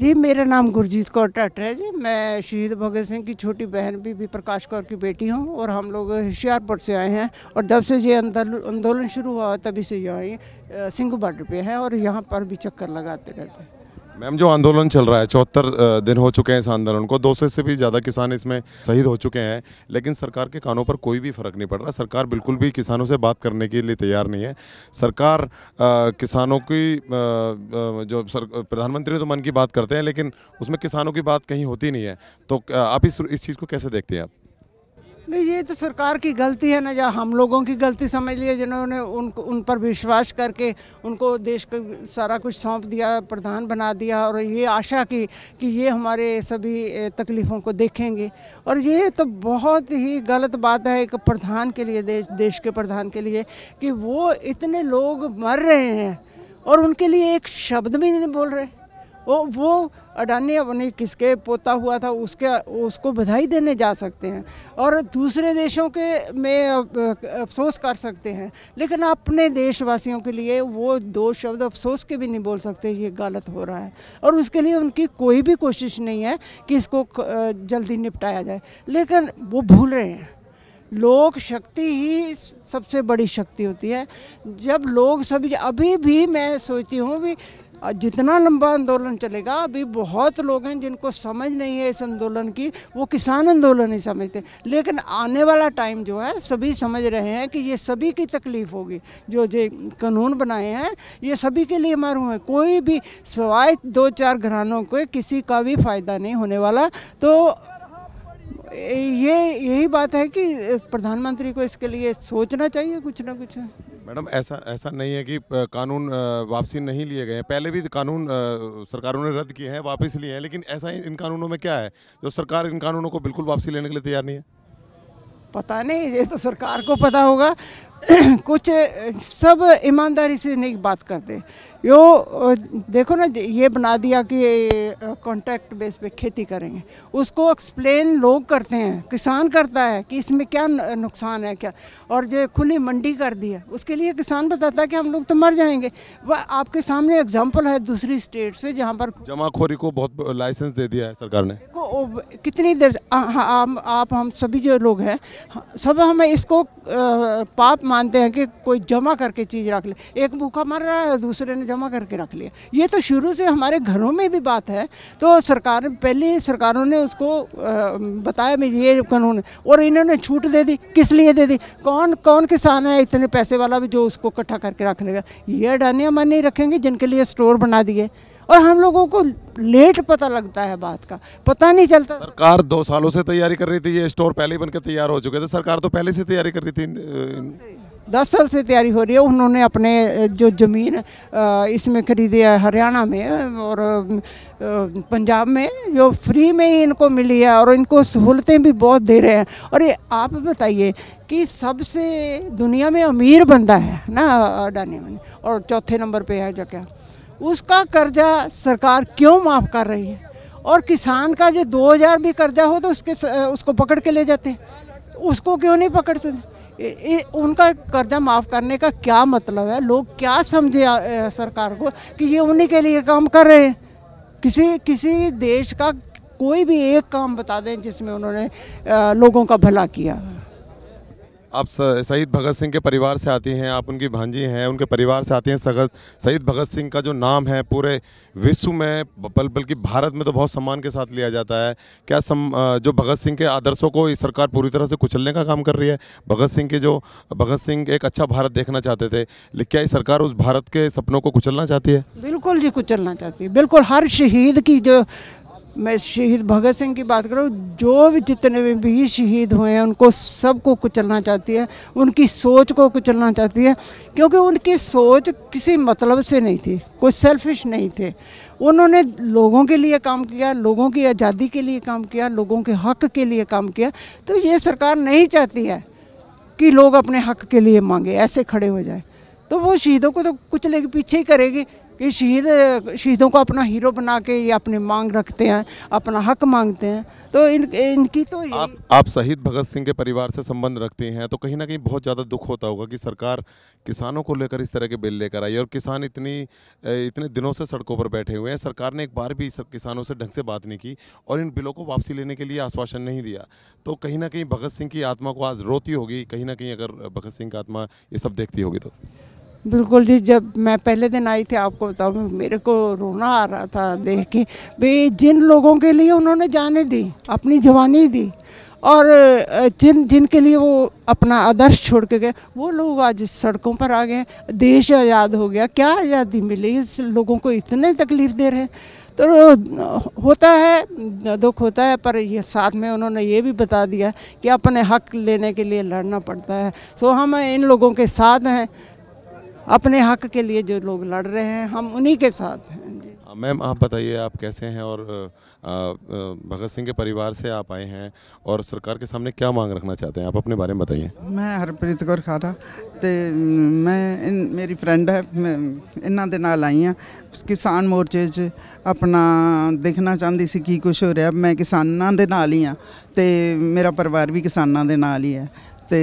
जी मेरा नाम गुरजीत कौर टट है जी मैं शहीद भगत सिंह की छोटी बहन भी, भी प्रकाश कौर की बेटी हूँ और हम लोग होशियारपुर से आए हैं और जब से ये आंदोलन शुरू हुआ तभी से ये सिंह बॉर्डर पे हैं और यहाँ पर भी चक्कर लगाते रहते हैं मैम जो आंदोलन चल रहा है चौहत्तर दिन हो चुके हैं इस आंदोलन को दो से भी ज़्यादा किसान इसमें शहीद हो चुके हैं लेकिन सरकार के कानों पर कोई भी फर्क नहीं पड़ रहा सरकार बिल्कुल भी किसानों से बात करने के लिए तैयार नहीं है सरकार किसानों की जो सर प्रधानमंत्री तो मन की बात करते हैं लेकिन उसमें किसानों की बात कहीं होती नहीं है तो आप इस, इस चीज़ को कैसे देखते हैं आप नहीं ये तो सरकार की गलती है ना या हम लोगों की गलती समझ लिए जिन्होंने उन उन पर विश्वास करके उनको देश का सारा कुछ सौंप दिया प्रधान बना दिया और ये आशा की कि ये हमारे सभी तकलीफ़ों को देखेंगे और ये तो बहुत ही गलत बात है एक प्रधान के लिए देश देश के प्रधान के लिए कि वो इतने लोग मर रहे हैं और उनके लिए एक शब्द भी नहीं बोल रहे वो वो अडानी अपने किसके पोता हुआ था उसके उसको बधाई देने जा सकते हैं और दूसरे देशों के में अफसोस कर सकते हैं लेकिन अपने देशवासियों के लिए वो दो शब्द अफसोस के भी नहीं बोल सकते ये गलत हो रहा है और उसके लिए उनकी कोई भी कोशिश नहीं है कि इसको जल्दी निपटाया जाए लेकिन वो भूल रहे हैं लोक शक्ति ही सबसे बड़ी शक्ति होती है जब लोग सभी अभी भी मैं सोचती हूँ भी और जितना लंबा आंदोलन चलेगा अभी बहुत लोग हैं जिनको समझ नहीं है इस आंदोलन की वो किसान आंदोलन ही समझते लेकिन आने वाला टाइम जो है सभी समझ रहे हैं कि ये सभी की तकलीफ होगी जो जो कानून बनाए हैं ये सभी के लिए मारू है कोई भी सवाए दो चार घरानों के किसी का भी फ़ायदा नहीं होने वाला तो ये यही बात है कि प्रधानमंत्री को इसके लिए सोचना चाहिए कुछ ना कुछ मैडम ऐसा ऐसा नहीं है कि कानून वापसी नहीं लिए गए हैं पहले भी कानून सरकारों ने रद्द किए हैं वापस लिए हैं लेकिन ऐसा इन कानूनों में क्या है जो सरकार इन कानूनों को बिल्कुल वापसी लेने के लिए तैयार नहीं है पता नहीं ये तो सरकार को पता होगा कुछ सब ईमानदारी से नहीं बात करते यो देखो ना ये बना दिया कि कॉन्ट्रैक्ट बेस पे खेती करेंगे उसको एक्सप्लेन लोग करते हैं किसान करता है कि इसमें क्या नुकसान है क्या और जो खुली मंडी कर दी है उसके लिए किसान बताता है कि हम लोग तो मर जाएंगे वह आपके सामने एग्जांपल है दूसरी स्टेट से जहाँ पर जमाखोरी को बहुत लाइसेंस दे दिया है सरकार ने देखो कितनी देर आ, आ, हाँ, आ, आप हम सभी जो लोग हैं सब हमें इसको पाप मानते हैं कि कोई जमा करके चीज़ रख ले एक भूखा मर रहा है दूसरे ने जमा करके रख लिया ये तो शुरू से हमारे घरों में भी बात है तो सरकार पहले सरकारों ने उसको बताया मैं ये कानून और इन्होंने छूट दे दी किस लिए दे दी कौन कौन किसान है इतने पैसे वाला भी जो उसको इकट्ठा करके रखने का ये डानिया मन नहीं रखेंगे जिनके लिए स्टोर बना दिए और हम लोगों को लेट पता लगता है बात का पता नहीं चलता सरकार दो सालों से तैयारी कर रही थी ये स्टोर पहले ही बनकर तैयार हो चुके थे सरकार तो पहले से तैयारी कर रही थी दस साल से तैयारी हो रही है उन्होंने अपने जो ज़मीन इसमें खरीदी है हरियाणा में और पंजाब में जो फ्री में ही इनको मिली है और इनको सहूलतें भी बहुत दे रहे हैं और ये आप बताइए कि सबसे दुनिया में अमीर बंदा है ना अडानी और चौथे नंबर पे है जो क्या उसका कर्जा सरकार क्यों माफ़ कर रही है और किसान का जो 2000 भी कर्जा हो तो उसके उसको पकड़ के ले जाते हैं उसको क्यों नहीं पकड़ सकते उनका कर्जा माफ़ करने का क्या मतलब है लोग क्या समझे सरकार को कि ये उन्हीं के लिए काम कर रहे हैं किसी किसी देश का कोई भी एक काम बता दें जिसमें उन्होंने लोगों का भला किया आप शहीद भगत सिंह के परिवार से आती हैं आप उनकी भांजी हैं उनके परिवार से आती हैं सगत शहीद भगत सिंह का जो नाम है पूरे विश्व में बल बल्कि भारत में तो बहुत सम्मान के साथ लिया जाता है क्या सम, जो भगत सिंह के आदर्शों को सरकार पूरी तरह से कुचलने का काम कर रही है भगत सिंह के जो भगत सिंह एक अच्छा भारत देखना चाहते थे लेकिन क्या सरकार उस भारत के सपनों को कुचलना चाहती है बिल्कुल जी कुचलना चाहती है बिल्कुल हर शहीद की जो मैं शहीद भगत सिंह की बात करूँ जो भी जितने भी, भी शहीद हुए हैं उनको सबको कुचलना चाहती है उनकी सोच को कुचलना चाहती है क्योंकि उनकी सोच किसी मतलब से नहीं थी कोई सेल्फिश नहीं थे उन्होंने लोगों के लिए काम किया लोगों की आज़ादी के लिए काम किया लोगों के हक के लिए काम किया तो ये सरकार नहीं चाहती है कि लोग अपने हक के लिए मांगे ऐसे खड़े हो जाए तो वो शहीदों को तो के पीछे ही करेगी कि शहीद शहीदों को अपना हीरो बना के ये अपनी मांग रखते हैं अपना हक मांगते हैं तो इन इनकी तो आप आप शहीद भगत सिंह के परिवार से संबंध रखते हैं तो कहीं ना कहीं बहुत ज़्यादा दुख होता होगा कि सरकार किसानों को लेकर इस तरह के बिल लेकर आई और किसान इतनी इतने दिनों से सड़कों पर बैठे हुए हैं सरकार ने एक बार भी सब किसानों से ढंग से बात नहीं की और इन बिलों को वापसी लेने के लिए आश्वासन नहीं दिया तो कहीं ना कहीं भगत सिंह की आत्मा को आज रोती होगी कहीं ना कहीं अगर भगत सिंह की आत्मा ये सब देखती होगी तो बिल्कुल जी जब मैं पहले दिन आई थी आपको बताऊँ मेरे को रोना आ रहा था देख के भाई जिन लोगों के लिए उन्होंने जाने दी अपनी जवानी दी और जिन जिनके लिए वो अपना आदर्श छोड़ के गए वो लोग आज सड़कों पर आ गए देश आज़ाद हो गया क्या आज़ादी मिली इस लोगों को इतने तकलीफ़ दे रहे हैं तो होता है दुख होता है पर ये साथ में उन्होंने ये भी बता दिया कि अपने हक लेने के लिए लड़ना पड़ता है सो हम इन लोगों के साथ हैं अपने हक के लिए जो लोग लड़ रहे हैं हम उन्हीं के साथ हैं हाँ, मैम आप बताइए आप कैसे हैं और भगत सिंह के परिवार से आप आए हैं और सरकार के सामने क्या मांग रखना चाहते हैं आप अपने बारे में बताइए मैं हरप्रीत कौर खारा तो मैं इन मेरी फ्रेंड है मैं इन्होंने नाल आई हाँ किसान मोर्चे ਆਪਣਾ ਦੇਖਣਾ ਚਾਹੁੰਦੀ ਸੀ ਕੀ ਕੁਝ ਹੋ ਰਿਹਾ ਮੈਂ ਕਿਸਾਨਾਂ ਦੇ ਨਾਲ ਹੀ ਆ ਤੇ ਮੇਰਾ ਪਰਿਵਾਰ ਵੀ ਕਿਸਾਨਾਂ ਦੇ ਨਾਲ ਹੀ ਹੈ ਤੇ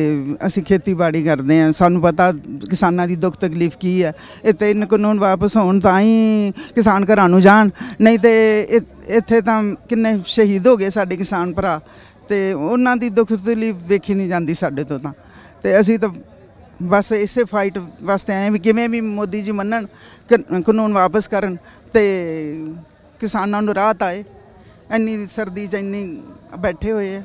ਅਸੀਂ ਖੇਤੀਬਾੜੀ ਕਰਦੇ ਆ ਸਾਨੂੰ ਪਤਾ ਕਿਸਾਨਾਂ ਦੀ ਦੁੱਖ ਤਕਲੀਫ ਕੀ ਹੈ ਇਹ ਤਿੰਨ ਕਾਨੂੰਨ ਵਾਪਸ ਹੋਣ ਤਾਂ ਹੀ ਕਿਸਾਨ ਘਰਾਂ ਨੂੰ ਜਾਣ ਨਹੀਂ ਤੇ ਇੱਥੇ ਤਾਂ ਕਿੰਨੇ ਸ਼ਹੀਦ ਹੋ ਗਏ ਸਾਡੇ ਕਿਸਾਨ ਭਰਾ ਤੇ ਉਹਨਾਂ ਦੀ ਦੁੱਖ ਤਕਲੀਫ ਵੇਖੀ ਨਹੀਂ ਜਾਂਦੀ ਸਾਡੇ ਤੋਂ ਤਾਂ ਤੇ ਅਸੀਂ ਤਾਂ ਬਸ ਇਸੇ ਫਾਈਟ ਵਾਸਤੇ ਆਏ ਵੀ ਕਿਵੇਂ ਵੀ ਮੋਦੀ ਜੀ ਮੰਨਣ ਕਾਨੂੰਨ ਵਾਪਸ ਕਰਨ ਤੇ ਕਿਸਾਨਾਂ ਨੂੰ ਰਾਹਤ ਆਏ ਇੰਨੀ ਸਰਦੀ ਚ ਇੰਨੀ ਬੈਠੇ ਹੋਏ ਆ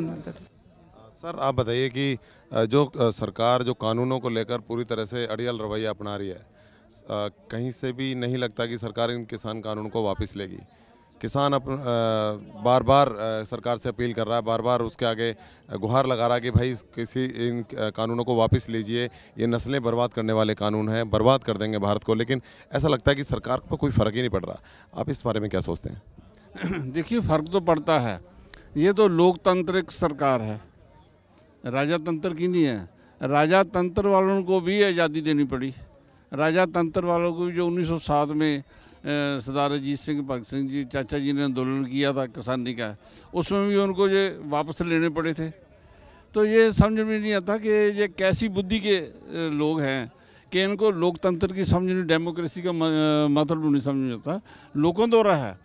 सर आप बताइए कि जो सरकार जो कानूनों को लेकर पूरी तरह से अड़ियल रवैया अपना रही है कहीं से भी नहीं लगता कि सरकार इन किसान कानून को वापस लेगी किसान अप बार बार सरकार से अपील कर रहा है बार बार उसके आगे गुहार लगा रहा है कि भाई किसी इन कानूनों को वापस लीजिए ये नस्लें बर्बाद करने वाले कानून हैं बर्बाद कर देंगे भारत को लेकिन ऐसा लगता है कि सरकार पर कोई फ़र्क ही नहीं पड़ रहा आप इस बारे में क्या सोचते हैं देखिए फ़र्क तो पड़ता है ये तो लोकतांत्रिक सरकार है राजा तंत्र की नहीं है राजा तंत्र वालों को भी आज़ादी देनी पड़ी राजा तंत्र वालों को भी जो 1907 में सरदार अजीत सिंह भगत सिंह जी चाचा जी ने आंदोलन किया था किसानी का उसमें भी उनको ये वापस लेने पड़े थे तो ये समझ में नहीं आता कि ये कैसी बुद्धि के लोग हैं कि इनको लोकतंत्र की समझ नहीं डेमोक्रेसी का मतलब नहीं समझ में आता लोगों द्वारा है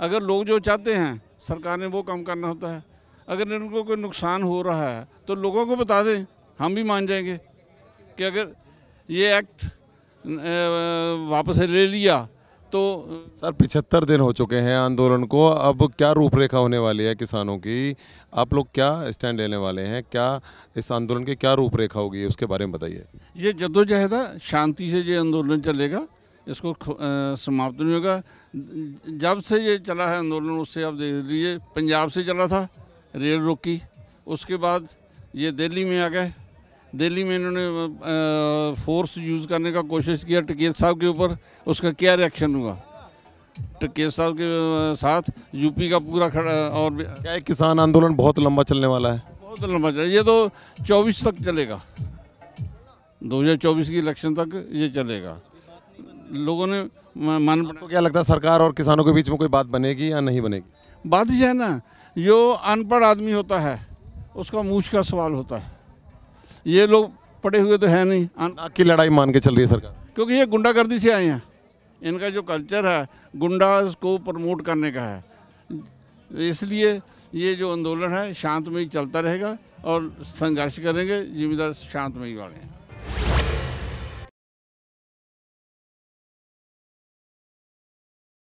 अगर लोग जो चाहते हैं सरकार ने वो काम करना होता है अगर इनको कोई नुकसान हो रहा है तो लोगों को बता दें हम भी मान जाएंगे कि अगर ये एक्ट वापस ले लिया तो सर पिछहत्तर दिन हो चुके हैं आंदोलन को अब क्या रूपरेखा होने वाली है किसानों की आप लोग क्या स्टैंड लेने वाले हैं क्या इस आंदोलन की क्या रूपरेखा होगी उसके बारे में बताइए ये जदोजहद शांति से ये आंदोलन चलेगा इसको समाप्त नहीं होगा जब से ये चला है आंदोलन उससे आप देख लीजिए पंजाब से चला था रेल रोकी उसके बाद ये दिल्ली में आ गए दिल्ली में इन्होंने फोर्स यूज़ करने का कोशिश किया टिकेत साहब के ऊपर उसका क्या रिएक्शन हुआ टिकेत साहब के साथ यूपी का पूरा खड़ा और क्या किसान आंदोलन बहुत लंबा चलने वाला है बहुत लंबा चल ये तो चौबीस तक चलेगा 2024 की इलेक्शन तक ये चलेगा लोगों ने मान आपको क्या लगता है सरकार और किसानों के बीच में कोई बात बनेगी या नहीं बनेगी बात यह है ना जो अनपढ़ आदमी होता है उसका मूछ का सवाल होता है ये लोग पढ़े हुए तो है नहीं की लड़ाई मान के चल रही है सरकार क्योंकि ये गुंडागर्दी से आए हैं इनका जो कल्चर है गुंडा को प्रमोट करने का है इसलिए ये जो आंदोलन है शांत में ही चलता रहेगा और संघर्ष करेंगे जिम्मेदार शांत में ही वाले हैं